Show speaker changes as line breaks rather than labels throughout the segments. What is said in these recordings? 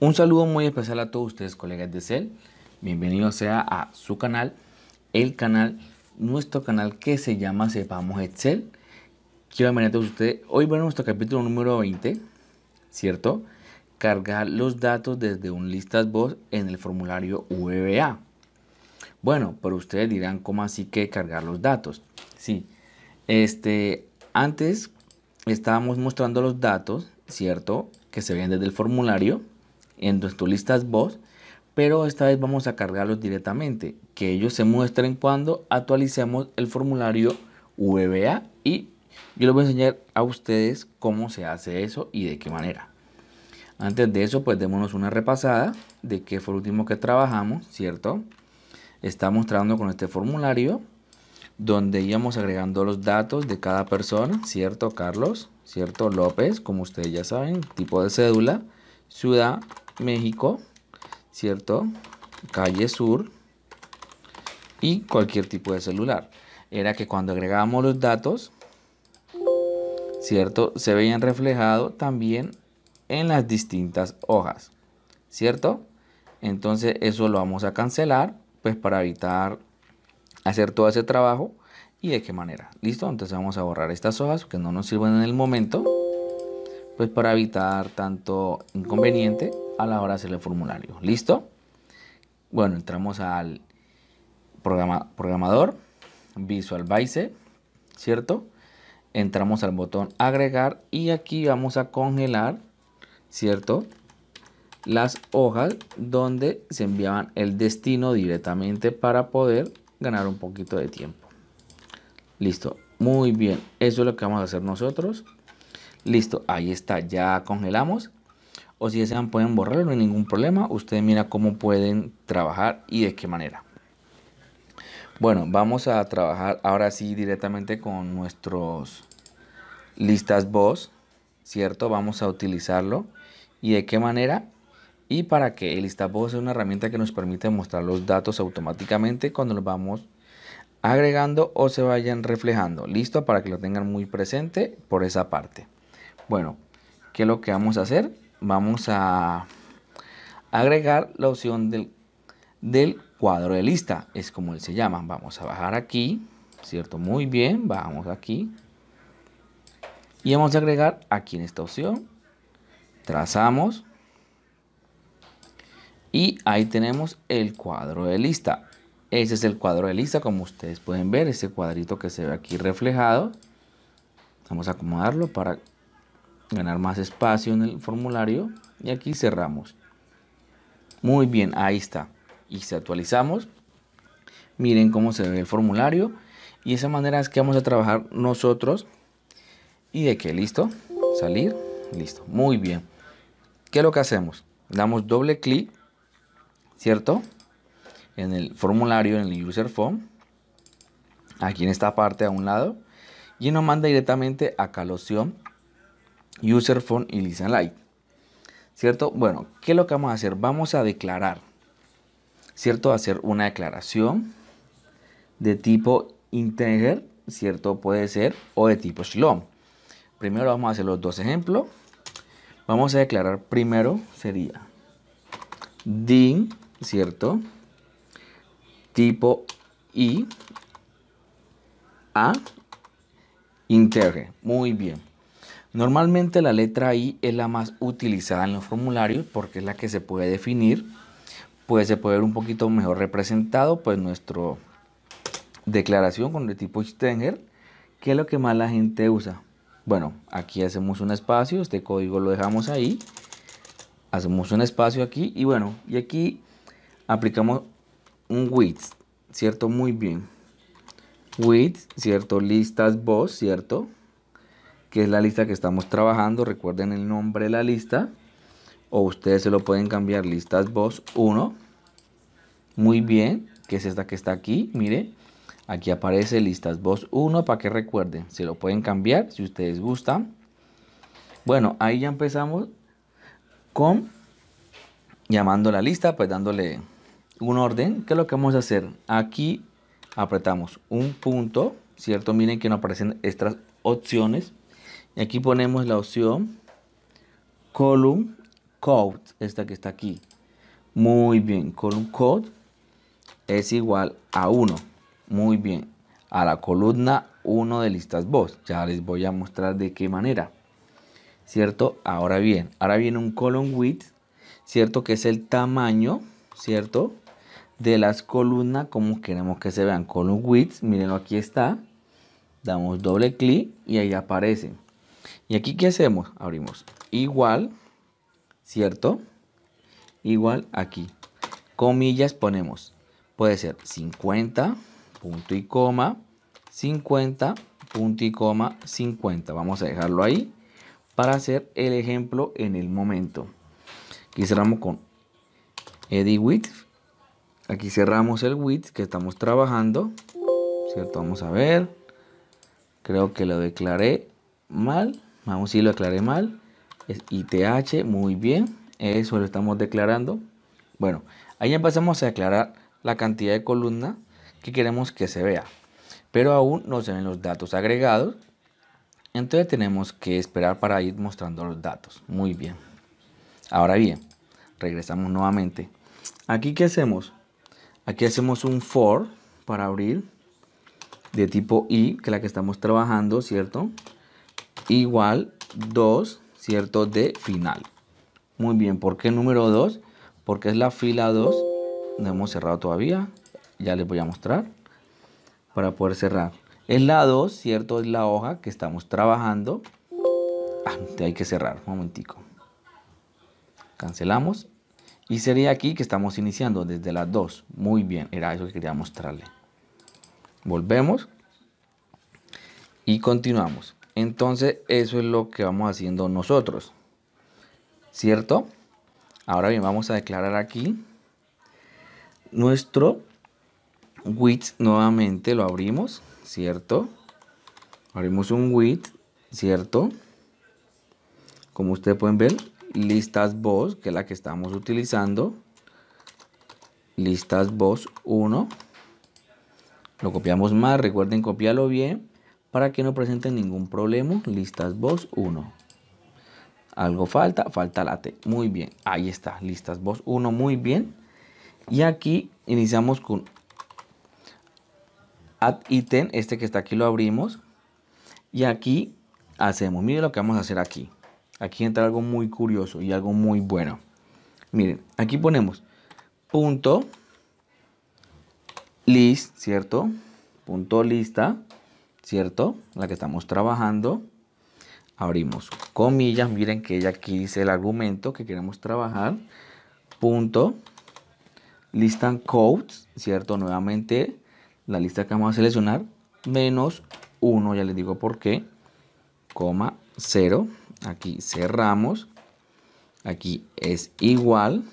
Un saludo muy especial a todos ustedes, colegas de Excel Bienvenidos sea a su canal, el canal, nuestro canal que se llama Sepamos Excel. Quiero bienvenir a todos ustedes. Hoy ver nuestro capítulo número 20, ¿cierto? Cargar los datos desde un listas voz en el formulario VBA. Bueno, pero ustedes dirán, ¿cómo así que cargar los datos? Sí, este, antes estábamos mostrando los datos, ¿cierto? Que se ven desde el formulario en tus listas vos pero esta vez vamos a cargarlos directamente, que ellos se muestren cuando actualicemos el formulario VBA y yo les voy a enseñar a ustedes cómo se hace eso y de qué manera. Antes de eso, pues démonos una repasada de qué fue el último que trabajamos, ¿cierto? Está mostrando con este formulario donde íbamos agregando los datos de cada persona, ¿cierto? Carlos, ¿cierto? López, como ustedes ya saben, tipo de cédula, ciudad, México, ¿cierto? Calle Sur y cualquier tipo de celular. Era que cuando agregábamos los datos, ¿cierto? Se veían reflejados también en las distintas hojas, ¿cierto? Entonces eso lo vamos a cancelar, pues para evitar hacer todo ese trabajo. ¿Y de qué manera? ¿Listo? Entonces vamos a borrar estas hojas que no nos sirven en el momento, pues para evitar tanto inconveniente a la hora de hacer el formulario. ¿Listo? Bueno, entramos al programa, programador, Visual Basic, ¿cierto? Entramos al botón agregar y aquí vamos a congelar, ¿cierto? Las hojas donde se enviaban el destino directamente para poder ganar un poquito de tiempo. Listo, muy bien, eso es lo que vamos a hacer nosotros. Listo, ahí está, ya congelamos o si desean pueden borrarlo, no hay ningún problema. Ustedes mira cómo pueden trabajar y de qué manera. Bueno, vamos a trabajar ahora sí directamente con nuestros listas voz, ¿cierto? Vamos a utilizarlo y de qué manera y para que El listas voz es una herramienta que nos permite mostrar los datos automáticamente cuando los vamos agregando o se vayan reflejando. Listo, para que lo tengan muy presente por esa parte. Bueno, ¿qué es lo que vamos a hacer? vamos a agregar la opción del, cuadro de lista, es como él se llama. Vamos a bajar aquí, ¿cierto? Muy bien, vamos aquí. Y vamos a agregar aquí en esta opción. Trazamos. Y ahí tenemos el cuadro de lista. Ese es el cuadro de lista, como ustedes pueden ver, ese cuadrito que se ve aquí reflejado. Vamos a acomodarlo para ganar más espacio en el formulario y aquí cerramos. Muy bien, ahí está. Y si actualizamos, miren cómo se ve el formulario. Y esa manera es que vamos a trabajar nosotros. Y de que, listo, salir, listo. Muy bien. ¿Qué es lo que hacemos? Damos doble clic, ¿cierto? En el formulario, en el user form. Aquí en esta parte a un lado. Y nos manda directamente a la Userphone y Lisa Light. ¿Cierto? Bueno, ¿qué es lo que vamos a hacer? Vamos a declarar, ¿cierto? Hacer una declaración de tipo integer, ¿cierto? Puede ser, o de tipo shalom. Primero vamos a hacer los dos ejemplos. Vamos a declarar primero sería din, ¿cierto? Tipo i a integer. Muy bien. Normalmente la letra I es la más utilizada en los formularios porque es la que se puede definir, pues se puede ver un poquito mejor representado, pues nuestra declaración con el tipo Stenger, que es lo que más la gente usa. Bueno, aquí hacemos un espacio, este código lo dejamos ahí, hacemos un espacio aquí y bueno, y aquí aplicamos un width, ¿cierto? Muy bien. Width, ¿cierto? Listas voz, ¿cierto? que es la lista que estamos trabajando. Recuerden el nombre de la lista o ustedes se lo pueden cambiar. Listas voz 1. Muy bien, que es esta que está aquí. Mire, aquí aparece listas voz 1 para que recuerden. Se lo pueden cambiar si ustedes gustan. Bueno, ahí ya empezamos con llamando la lista, pues dándole un orden. ¿Qué es lo que vamos a hacer? Aquí apretamos un punto, ¿cierto? Miren que nos aparecen estas opciones. Y aquí ponemos la opción column code, esta que está aquí. Muy bien, column code es igual a 1. Muy bien, a la columna 1 de listas voz. Ya les voy a mostrar de qué manera. ¿Cierto? Ahora bien, ahora viene un column width, ¿cierto? Que es el tamaño, ¿cierto? De las columnas como queremos que se vean. Column width, mírenlo, aquí está. Damos doble clic y ahí aparecen. Y aquí, ¿qué hacemos? Abrimos igual, ¿cierto? Igual aquí. Comillas ponemos. Puede ser 50, punto y coma, 50, punto y coma, 50. Vamos a dejarlo ahí para hacer el ejemplo en el momento. Aquí cerramos con Eddie width. Aquí cerramos el width que estamos trabajando. ¿Cierto? Vamos a ver. Creo que lo declaré mal. Vamos si lo aclaré mal. Es ITH, muy bien. Eso lo estamos declarando. Bueno, ahí empezamos a declarar la cantidad de columna que queremos que se vea. Pero aún no se ven los datos agregados. Entonces tenemos que esperar para ir mostrando los datos. Muy bien. Ahora bien, regresamos nuevamente. Aquí ¿qué hacemos? Aquí hacemos un for para abrir de tipo i, que es la que estamos trabajando, ¿cierto? igual 2, ¿cierto? De final. Muy bien, ¿por qué número 2? Porque es la fila 2. No hemos cerrado todavía. Ya les voy a mostrar para poder cerrar. Es la 2, ¿cierto? Es la hoja que estamos trabajando. Ah, hay que cerrar, un momentico. Cancelamos. Y sería aquí que estamos iniciando desde la 2. Muy bien, era eso que quería mostrarle. Volvemos. Y continuamos. Entonces, eso es lo que vamos haciendo nosotros. ¿Cierto? Ahora bien, vamos a declarar aquí nuestro width nuevamente lo abrimos, ¿cierto? Abrimos un width, ¿cierto? Como ustedes pueden ver, listas voz, que es la que estamos utilizando. Listas voz 1. Lo copiamos más, recuerden copiarlo bien para que no presenten ningún problema. Listas voz 1. Algo falta, falta la T. Muy bien, ahí está, listas voz 1, muy bien. Y aquí iniciamos con add item, este que está aquí lo abrimos. Y aquí hacemos, miren lo que vamos a hacer aquí. Aquí entra algo muy curioso y algo muy bueno. Miren, aquí ponemos punto list, ¿cierto? Punto lista. ¿cierto? La que estamos trabajando. Abrimos comillas, miren que ella aquí dice el argumento que queremos trabajar. Punto. Listan codes, ¿cierto? Nuevamente la lista que vamos a seleccionar, menos 1, ya les digo por qué, coma 0. Aquí cerramos. Aquí es igual.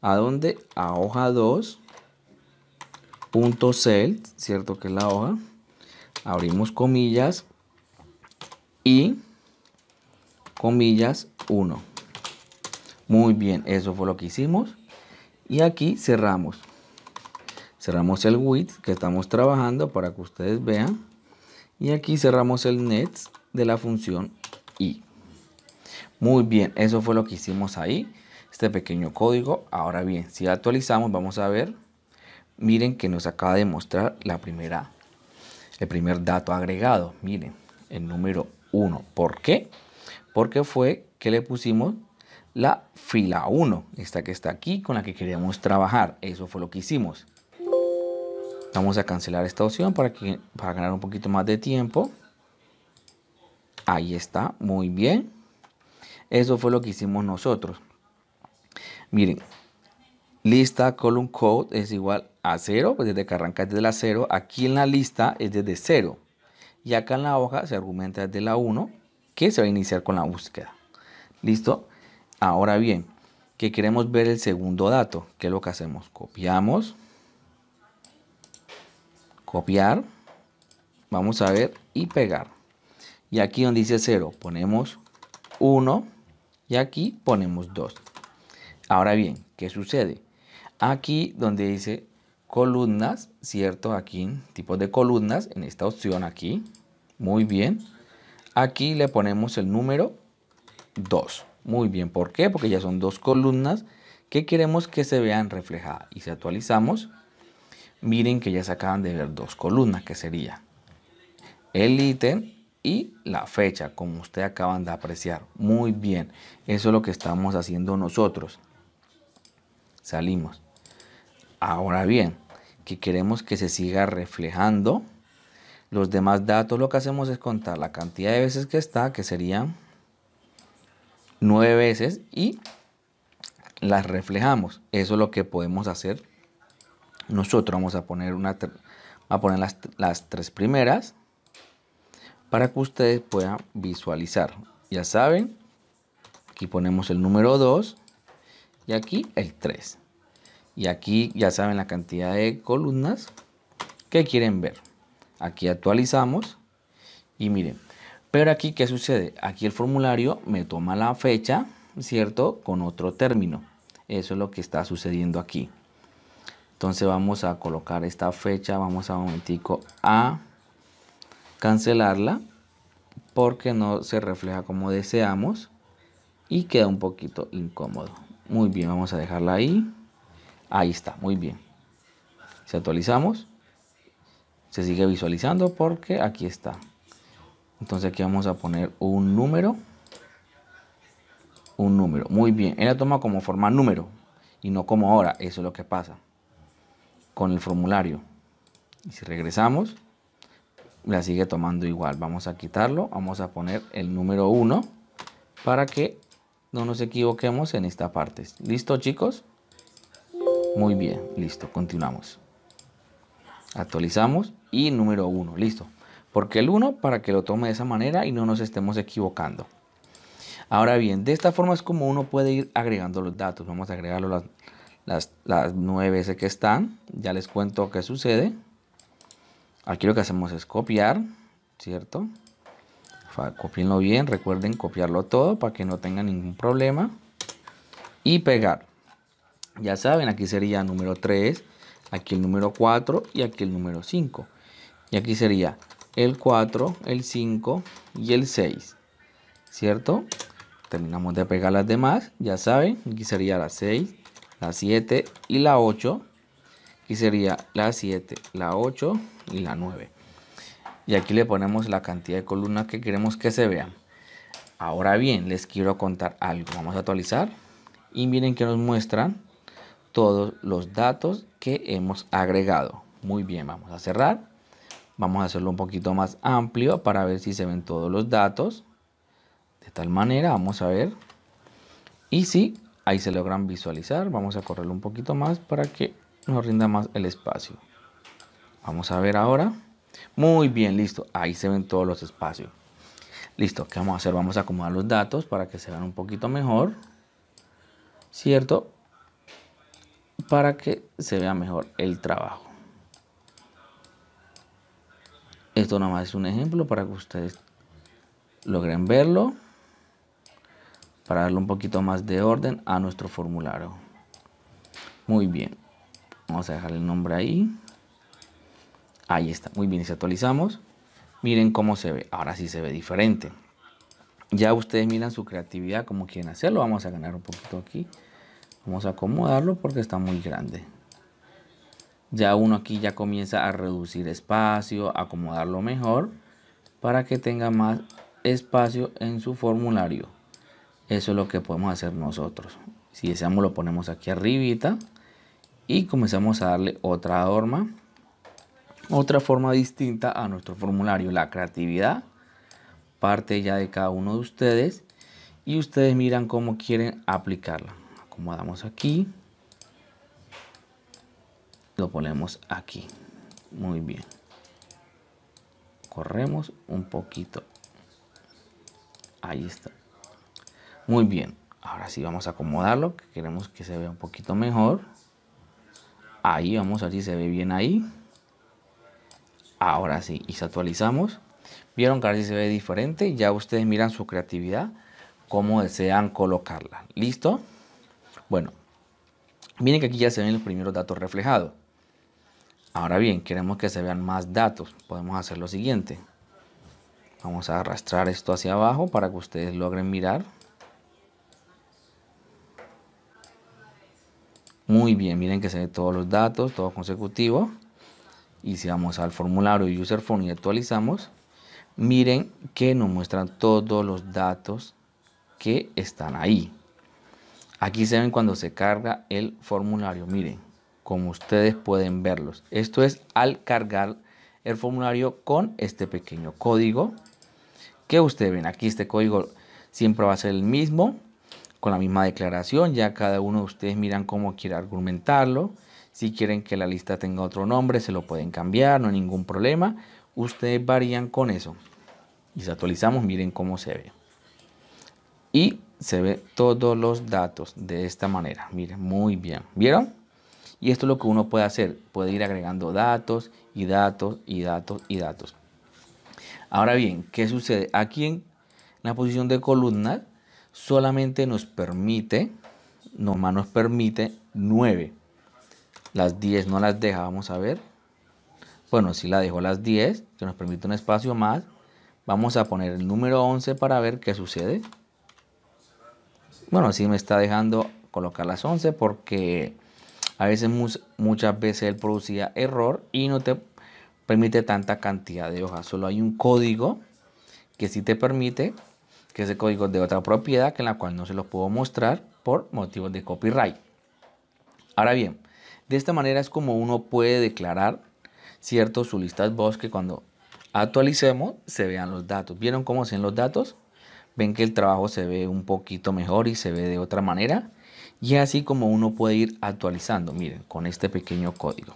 ¿A donde? A hoja 2. Punto cell, ¿cierto? Que es la hoja abrimos comillas y comillas 1. Muy bien, eso fue lo que hicimos. Y aquí cerramos. Cerramos el width que estamos trabajando para que ustedes vean. Y aquí cerramos el net de la función i. Muy bien, eso fue lo que hicimos ahí. Este pequeño código. Ahora bien, si actualizamos, vamos a ver. Miren que nos acaba de mostrar la primera el primer dato agregado, miren, el número 1. ¿Por qué? Porque fue que le pusimos la fila 1, esta que está aquí con la que queríamos trabajar. Eso fue lo que hicimos. Vamos a cancelar esta opción para, que, para ganar un poquito más de tiempo. Ahí está, muy bien. Eso fue lo que hicimos nosotros. Miren, Lista column code es igual a 0, pues desde que arranca es desde la 0. Aquí en la lista es desde 0. Y acá en la hoja se argumenta desde la 1 que se va a iniciar con la búsqueda. ¿Listo? Ahora bien, que queremos ver el segundo dato. ¿Qué es lo que hacemos? Copiamos. Copiar. Vamos a ver y pegar. Y aquí donde dice 0 ponemos 1 y aquí ponemos 2. Ahora bien, ¿qué sucede? Aquí donde dice columnas, ¿cierto? Aquí, tipo de columnas, en esta opción aquí. Muy bien. Aquí le ponemos el número 2. Muy bien, ¿por qué? Porque ya son dos columnas que queremos que se vean reflejadas. Y si actualizamos, miren que ya se acaban de ver dos columnas, que sería el ítem y la fecha, como ustedes acaban de apreciar. Muy bien, eso es lo que estamos haciendo nosotros. Salimos. Ahora bien, que queremos que se siga reflejando los demás datos, lo que hacemos es contar la cantidad de veces que está, que serían nueve veces, y las reflejamos. Eso es lo que podemos hacer. Nosotros vamos a poner, una, a poner las, las tres primeras para que ustedes puedan visualizar. Ya saben, aquí ponemos el número 2 y aquí el 3. Y aquí ya saben la cantidad de columnas que quieren ver. Aquí actualizamos y miren. Pero aquí, ¿qué sucede? Aquí el formulario me toma la fecha, ¿cierto? Con otro término. Eso es lo que está sucediendo aquí. Entonces vamos a colocar esta fecha, vamos a un momentico a cancelarla porque no se refleja como deseamos y queda un poquito incómodo. Muy bien, vamos a dejarla ahí. Ahí está, muy bien. Si actualizamos, se sigue visualizando porque aquí está. Entonces aquí vamos a poner un número. Un número. Muy bien. Él la toma como forma número y no como ahora. Eso es lo que pasa con el formulario. Y si regresamos, la sigue tomando igual. Vamos a quitarlo. Vamos a poner el número 1 para que no nos equivoquemos en esta parte. ¿Listo chicos? Muy bien, listo, continuamos. Actualizamos y número 1, listo. Porque el 1 para que lo tome de esa manera y no nos estemos equivocando. Ahora bien, de esta forma es como uno puede ir agregando los datos. Vamos a agregar las, las, las 9 veces que están. Ya les cuento qué sucede. Aquí lo que hacemos es copiar, ¿cierto? Copienlo bien, recuerden copiarlo todo para que no tengan ningún problema. Y pegar. Ya saben, aquí sería número 3, aquí el número 4 y aquí el número 5. Y aquí sería el 4, el 5 y el 6. ¿Cierto? Terminamos de pegar las demás, ya saben, aquí sería la 6, la 7 y la 8. Aquí sería la 7, la 8 y la 9. Y aquí le ponemos la cantidad de columnas que queremos que se vean. Ahora bien, les quiero contar algo. Vamos a actualizar. Y miren que nos muestran todos los datos que hemos agregado. Muy bien, vamos a cerrar. Vamos a hacerlo un poquito más amplio para ver si se ven todos los datos. De tal manera, vamos a ver. Y si ahí se logran visualizar, vamos a correrlo un poquito más para que nos rinda más el espacio. Vamos a ver ahora. Muy bien, listo. Ahí se ven todos los espacios. Listo, ¿qué vamos a hacer? Vamos a acomodar los datos para que se vean un poquito mejor. ¿Cierto? para que se vea mejor el trabajo. Esto nada más es un ejemplo para que ustedes logren verlo. Para darle un poquito más de orden a nuestro formulario. Muy bien. Vamos a dejar el nombre ahí. Ahí está. Muy bien. Y si actualizamos, miren cómo se ve. Ahora sí se ve diferente. Ya ustedes miran su creatividad, como quieren hacerlo. Vamos a ganar un poquito aquí. Vamos a acomodarlo porque está muy grande. Ya uno aquí ya comienza a reducir espacio, acomodarlo mejor para que tenga más espacio en su formulario. Eso es lo que podemos hacer nosotros. Si deseamos lo ponemos aquí arribita y comenzamos a darle otra forma, otra forma distinta a nuestro formulario. La creatividad parte ya de cada uno de ustedes y ustedes miran cómo quieren aplicarla acomodamos aquí. Lo ponemos aquí. Muy bien. Corremos un poquito. Ahí está. Muy bien. Ahora sí vamos a acomodarlo, que queremos que se vea un poquito mejor. Ahí vamos a ver si se ve bien ahí. Ahora sí, y se actualizamos. Vieron que ahora sí se ve diferente. Ya ustedes miran su creatividad, cómo desean colocarla. ¿Listo? Bueno, miren que aquí ya se ven los primeros datos reflejados. Ahora bien, queremos que se vean más datos. Podemos hacer lo siguiente. Vamos a arrastrar esto hacia abajo para que ustedes logren mirar. Muy bien, miren que se ven todos los datos, todo consecutivo. Y si vamos al formulario User phone y actualizamos, miren que nos muestran todos los datos que están ahí. Aquí se ven cuando se carga el formulario. Miren, como ustedes pueden verlos. Esto es al cargar el formulario con este pequeño código que ustedes ven. Aquí este código siempre va a ser el mismo, con la misma declaración. Ya cada uno de ustedes miran cómo quiere argumentarlo. Si quieren que la lista tenga otro nombre, se lo pueden cambiar, no hay ningún problema. Ustedes varían con eso. Y si actualizamos, miren cómo se ve. Y se ve todos los datos de esta manera. Miren, muy bien. ¿Vieron? Y esto es lo que uno puede hacer. Puede ir agregando datos y datos y datos y datos. Ahora bien, ¿qué sucede? Aquí en la posición de columna solamente nos permite, nomás nos permite 9. Las 10 no las deja, vamos a ver. Bueno, si la dejó las 10, se nos permite un espacio más. Vamos a poner el número 11 para ver qué sucede bueno, sí me está dejando colocar las 11 porque a veces muchas veces él producía error y no te permite tanta cantidad de hojas. Solo hay un código que sí te permite, que ese código de otra propiedad que en la cual no se lo puedo mostrar por motivos de copyright. Ahora bien, de esta manera es como uno puede declarar cierto su lista de voz que cuando actualicemos se vean los datos. ¿Vieron cómo se ven los datos? ven que el trabajo se ve un poquito mejor y se ve de otra manera. Y así como uno puede ir actualizando, miren, con este pequeño código.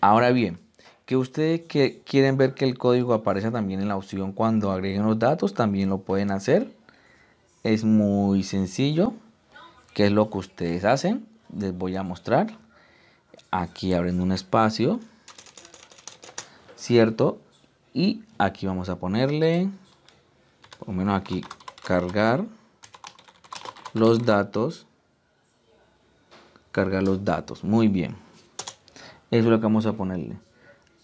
Ahora bien, que ustedes que quieren ver que el código aparece también en la opción cuando agreguen los datos, también lo pueden hacer. Es muy sencillo, que es lo que ustedes hacen. Les voy a mostrar. Aquí abren un espacio, ¿cierto? Y aquí vamos a ponerle por lo menos aquí, cargar los datos. Cargar los datos. Muy bien. Eso es lo que vamos a ponerle.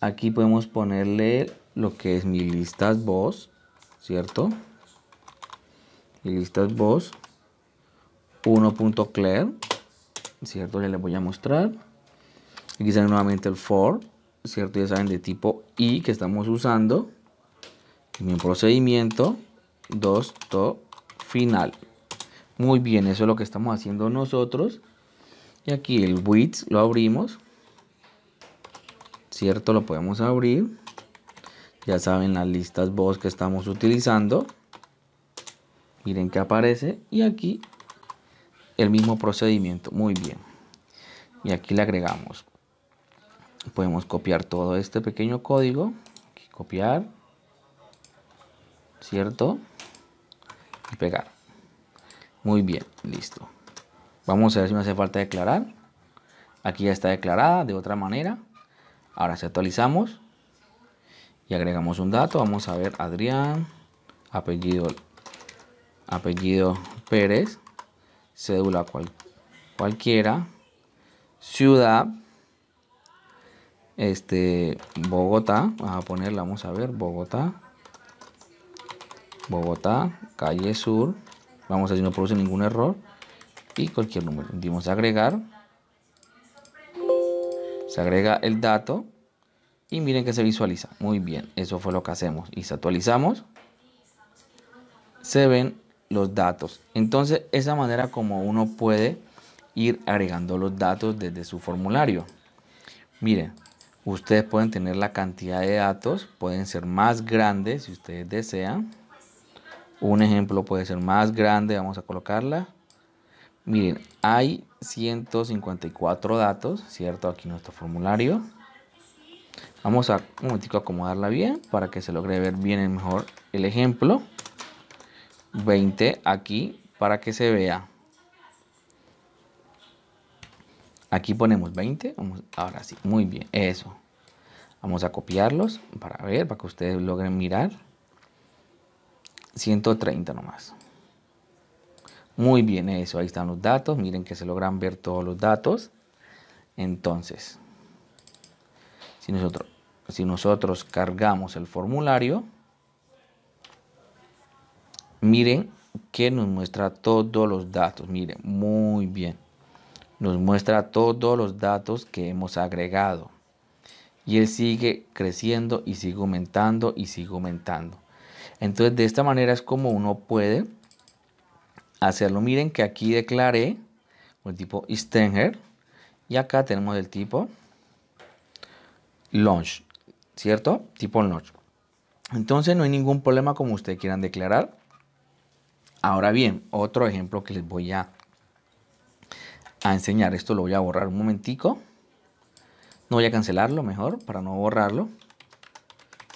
Aquí podemos ponerle lo que es mi listas voz, ¿cierto? Mi listas voz 1.clear, ¿cierto? Ya les voy a mostrar. Aquí sale nuevamente el for, ¿cierto? Ya saben de tipo i que estamos usando. Mi procedimiento 2, to, final. Muy bien, eso es lo que estamos haciendo nosotros. Y aquí el width lo abrimos. ¿Cierto? Lo podemos abrir. Ya saben las listas voz que estamos utilizando. Miren que aparece. Y aquí el mismo procedimiento. Muy bien. Y aquí le agregamos. Podemos copiar todo este pequeño código. copiar. ¿Cierto? pegar. Muy bien, listo. Vamos a ver si me hace falta declarar. Aquí ya está declarada de otra manera. Ahora se actualizamos y agregamos un dato, vamos a ver Adrián, apellido, apellido Pérez, cédula cual, cualquiera, ciudad, este, Bogotá, vamos a ponerla, vamos a ver, Bogotá, Bogotá, calle Sur. Vamos a ver si no produce ningún error. Y cualquier número. Dimos agregar. Se agrega el dato. Y miren que se visualiza. Muy bien, eso fue lo que hacemos. Y se actualizamos, se ven los datos. Entonces, esa manera como uno puede ir agregando los datos desde su formulario. Miren, ustedes pueden tener la cantidad de datos, pueden ser más grandes si ustedes desean. Un ejemplo puede ser más grande, vamos a colocarla. Miren, hay 154 datos, ¿cierto? Aquí nuestro formulario. Vamos a un acomodarla bien para que se logre ver bien mejor el ejemplo. 20 aquí para que se vea. Aquí ponemos 20, ahora sí, muy bien, eso. Vamos a copiarlos para ver, para que ustedes logren mirar. 130 nomás. Muy bien, eso. Ahí están los datos. Miren que se logran ver todos los datos. Entonces, si nosotros, si nosotros cargamos el formulario, miren que nos muestra todos los datos. Miren, muy bien. Nos muestra todos los datos que hemos agregado. Y él sigue creciendo y sigue aumentando y sigue aumentando. Entonces de esta manera es como uno puede hacerlo. Miren que aquí declaré el pues, tipo Stenger y acá tenemos el tipo launch, ¿cierto? Tipo launch. Entonces no hay ningún problema como ustedes quieran declarar. Ahora bien, otro ejemplo que les voy a, a enseñar. Esto lo voy a borrar un momentico. No voy a cancelarlo mejor para no borrarlo.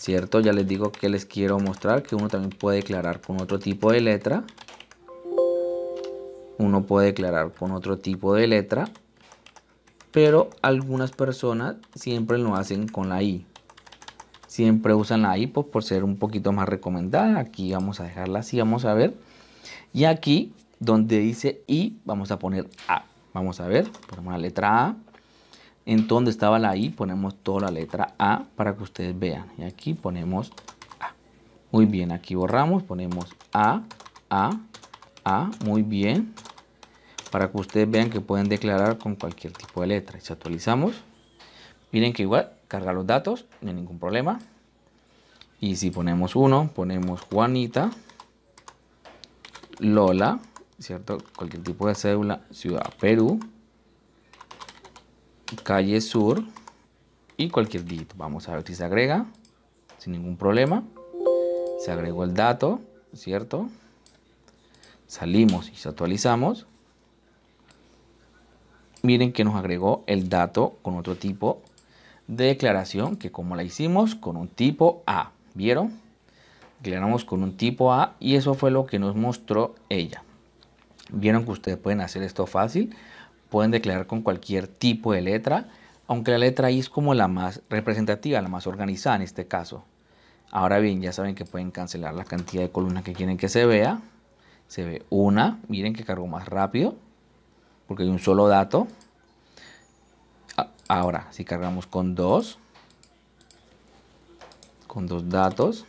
¿cierto? Ya les digo que les quiero mostrar que uno también puede declarar con otro tipo de letra. Uno puede declarar con otro tipo de letra, pero algunas personas siempre lo hacen con la I. Siempre usan la I pues, por ser un poquito más recomendada. Aquí vamos a dejarla así, vamos a ver. Y aquí, donde dice I, vamos a poner A. Vamos a ver, ponemos la letra A. En donde estaba la I ponemos toda la letra A para que ustedes vean. Y aquí ponemos A. Muy bien, aquí borramos, ponemos A, A, A. Muy bien. Para que ustedes vean que pueden declarar con cualquier tipo de letra. Y si actualizamos, miren que igual carga los datos, no hay ningún problema. Y si ponemos uno, ponemos Juanita, Lola, ¿cierto? Cualquier tipo de cédula, Ciudad Perú calle sur y cualquier dígito. Vamos a ver si se agrega sin ningún problema. Se agregó el dato, ¿cierto? Salimos y se actualizamos. Miren que nos agregó el dato con otro tipo de declaración que como la hicimos con un tipo A. ¿Vieron? Declaramos con un tipo A y eso fue lo que nos mostró ella. Vieron que ustedes pueden hacer esto fácil pueden declarar con cualquier tipo de letra, aunque la letra I es como la más representativa, la más organizada en este caso. Ahora bien, ya saben que pueden cancelar la cantidad de columnas que quieren que se vea. Se ve una, miren que cargó más rápido, porque hay un solo dato. Ah, ahora, si cargamos con dos, con dos datos,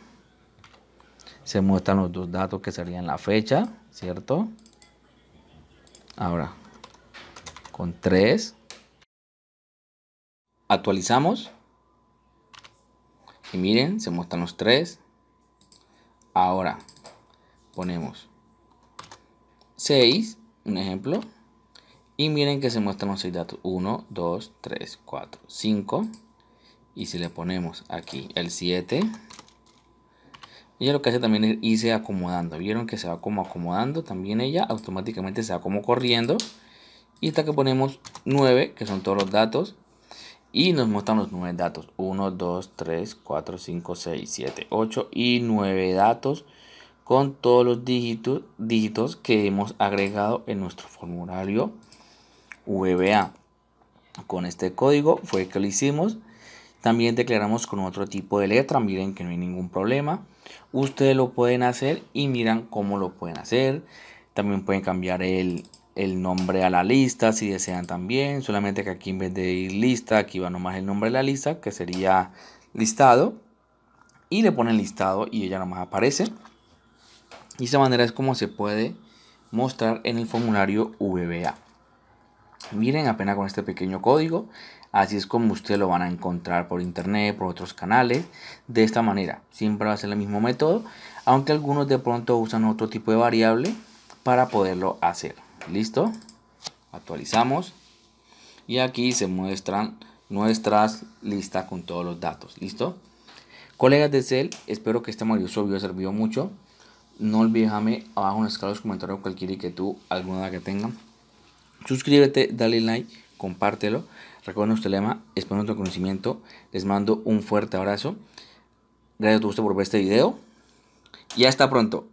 se muestran los dos datos que serían la fecha, ¿cierto? Ahora, con 3. Actualizamos. Y miren, se muestran los 3. Ahora ponemos 6, un ejemplo. Y miren que se muestran los 6 datos. 1, 2, 3, 4, 5. Y si le ponemos aquí el 7. Ella lo que hace también es irse acomodando. Vieron que se va como acomodando. También ella automáticamente se va como corriendo. Y hasta que ponemos 9, que son todos los datos. Y nos muestran los 9 datos. 1, 2, 3, 4, 5, 6, 7, 8 y 9 datos con todos los dígitos, dígitos que hemos agregado en nuestro formulario VBA. Con este código fue que lo hicimos. También declaramos con otro tipo de letra. Miren que no hay ningún problema. Ustedes lo pueden hacer y miran cómo lo pueden hacer. También pueden cambiar el, el nombre a la lista si desean también. Solamente que aquí en vez de ir lista, aquí va nomás el nombre de la lista, que sería listado. Y le ponen listado y ella nomás aparece. Y esa manera es como se puede mostrar en el formulario VBA. Miren, apenas con este pequeño código, así es como ustedes lo van a encontrar por internet, por otros canales, de esta manera. Siempre va a ser el mismo método, aunque algunos de pronto usan otro tipo de variable para poderlo hacer. Listo. Actualizamos. Y aquí se muestran nuestras listas con todos los datos. Listo. Colegas de cel espero que este maravilloso video servido mucho. No olvides abajo en los comentarios y que tú alguna que tengan. Suscríbete, dale like, compártelo. Recuerda nuestro lema, espero nuestro conocimiento. Les mando un fuerte abrazo. Gracias a por ver este video. Y hasta pronto.